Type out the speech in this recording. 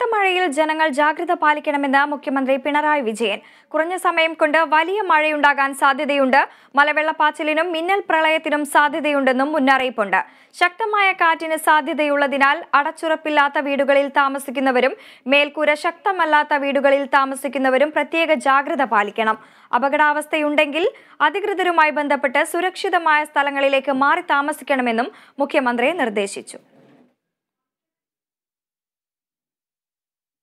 കനത്ത മഴയിൽ ജനങ്ങൾ ജാഗ്രത പാലിക്കണമെന്ന് മുഖ്യമന്ത്രി പിണറായി വിജയൻ കുറഞ്ഞ സമയം കൊണ്ട് വലിയ മഴയുണ്ടാകാൻ സാധ്യതയുണ്ട് മലവെള്ളപ്പാച്ചിലിനും മിന്നൽ പ്രളയത്തിനും സാധ്യതയുണ്ടെന്നും മുന്നറിയിപ്പുണ്ട് ശക്തമായ കാറ്റിന് സാധ്യതയുള്ളതിനാൽ അടച്ചുറപ്പില്ലാത്ത വീടുകളിൽ താമസിക്കുന്നവരും മേൽക്കൂര ശക്തമല്ലാത്ത വീടുകളിൽ താമസിക്കുന്നവരും പ്രത്യേക ജാഗ്രത പാലിക്കണം അപകടാവസ്ഥയുണ്ടെങ്കിൽ അധികൃതരുമായി ബന്ധപ്പെട്ട് സുരക്ഷിതമായ സ്ഥലങ്ങളിലേക്ക് മാറി താമസിക്കണമെന്നും മുഖ്യമന്ത്രി നിർദ്ദേശിച്ചു